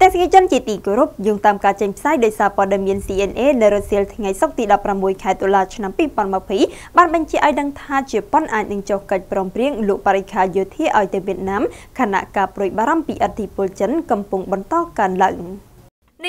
ទេសនិកជនជាទីគោរពយោងតាមការចេញផ្សាយដោយសារព័ត៌មាន CNA នៅរសៀលថ្ងៃសុក្រទី16ខែតុលាឆ្នាំ2020បានបញ្ជាក់ឲ្យដឹងថាជប៉ុនអាចនឹងចុះកិច្ចព្រមព្រៀងលក់បរិខាយោធាឲ្យទៅវៀតណាមខណៈការប្រួយបារម្ភពីអធិពលចិនកំពុងបន្តកើនឡើង។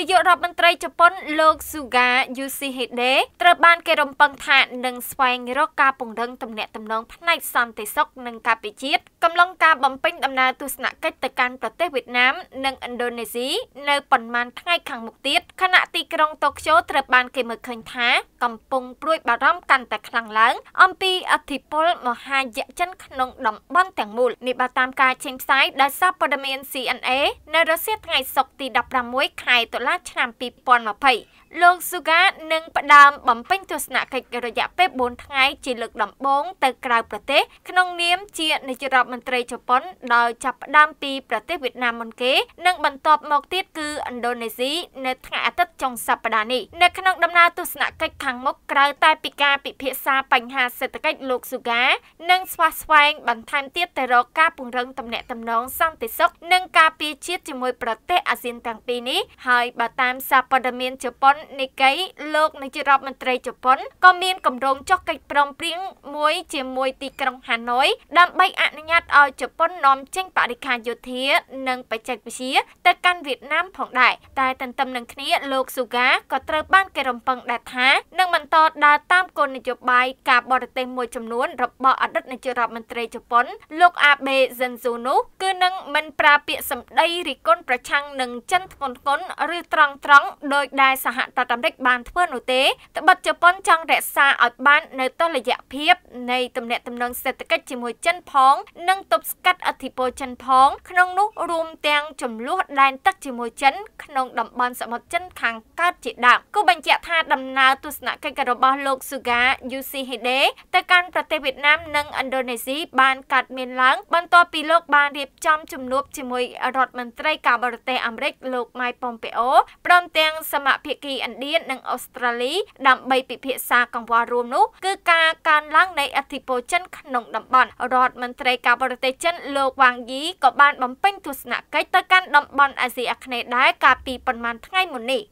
នាយករដ្ឋមន្ត្រីជប៉ុនលោក Suga Yoshihide ត្រូវបានគេរំពឹងថានឹងស្វែងរកការពង្រឹងទំនាក់ទំនងផ្នែកសន្តិសុខនិងការពិជាតិកំឡុងការបំពេញដំណើរទស្សនកិច្ចទៅកាន់ប្រទេសវៀតណាមនិងឥណ្ឌូនេស៊ីនៅប៉ុន្មានថ្ងៃខាងមុខទៀតខណៈទីក្រុងតូក្យូត្រូវបានគេមើលឃើញថា កំពុងព្រួយបារម្ភកាន់តែខ្លាំងឡើងអំពីអធិបុលមហាយក្សចិនក្នុងតំបន់ទាំងមូលនេះបើតាមការចេញផ្សាយដោយសារព័ត៌មាន CNA នៅរសៀលថ្ងៃសុក្រទី16ខែតុលាឡាឆ្នាំ2020លោក Suga នឹងផ្ដើមបំពេញទស្សនកិច្ចរយៈពេល4ថ្ងៃជាលើកដំបូងទៅក្រៅប្រទេសក្នុងនាមជានាយករដ្ឋមន្ត្រីជប៉ុនដោយចាប់ផ្ដើមពីប្រទេសវៀតណាមមុនគេនិងបន្ទាប់មកទៀតគឺឥណ្ឌូនេស៊ីនៅថ្ងៃអាទិត្យចុងសប្តាហ៍នេះនៅ ក្នុងដំណើរទស្សនកិច្ចខាងមុខក្រៅ តែ ពីការពិភាក្សាបញ្ហាសេដ្ឋកិច្ចលោក Suga និងស្វាស្វែងបន្ថែមទៀតទៅរកការពង្រឹងទំនាក់ទំនងសន្តិសុខនិងការពារជាតិជាមួយប្រទេសអាស៊ានទាំងពីរនេះហើយបើតាមសារព័ត៌មានជប៉ុន Nikkei លោកនាយករដ្ឋមន្ត្រីជប៉ុនក៏មានគម្រោងចុះកិច្ចព្រមព្រៀងមួយជាមួយទីក្រុងហាណូយដើម្បី អនុញ្ញាតឲ្យជប៉ុននាំចេញបរិការយោធា និងបច្ចេកវិទ្យាទៅកាន់វៀតណាមផងដែរតែទន្ទឹមនឹងគ្នាលោក Suga ក៏ត្រូវបានគេរំពឹងដែរថានឹងបន្តដើរតាមគោលនយោបាយការបរទេសមួយចំនួនរបស់អតីតនាយករដ្ឋមន្ត្រីជប៉ុន លោក Abe Shinzo នោះគឺនឹងមិនប្រើពាក្យសម្ដីរិះគន់ប្រឆាំងនឹងចិនធ្ងន់ធ្ងរឬត្រង់ត្រង់ដោយដែលសហរដ្ឋអាមេរិកបានធ្វើនោះទេត្បិតជប៉ុនចង់រក្សាឲ្យបាននៅតុល្យភាពនៃទំនាក់ទំនងសេដ្ឋកិច្ចជាមួយចិនផងនិងទប់ស្កាត់អធិបតេយ្យចិនផង ក្នុងនោះរួមទាំងចំនួនដែនទឹកជាមួយចិន ក្នុងតំបន់សមុទ្រចិនខាងកើតជាដើមគូបញ្ជាក់ថាដំណើរទស្សនកិច្ចរបស់លោក Suga Yoshihide ទៅកាន់ប្រទេសវៀតណាមនិងឥណ្ឌូនេស៊ីបានកាត់មានឡើងបន្ទាប់ពីលោក បានរៀបចំជំនួបជាមួយរដ្ឋមន្ត្រីការបរទេសអាមេរិកលោក Mike Pompeo ព្រមទាំងសមភាគីឥណ្ឌានិងអូស្ត្រាលីដើម្បីពិភាក្សាកង្វល់រួមនោះគឺការកើនឡើងនៃអធិបតេយ្យចិនក្នុងតំបន់រដ្ឋមន្ត្រីការបរទេសចិនលោកវ៉ាងយីក៏បានបំពេញទស្សនកិច្ចទៅកាន់តំបន់អាស៊ីអាគ្នេយ៍ដែរកាលពីប៉ុន្មានថ្ងៃមុននេះ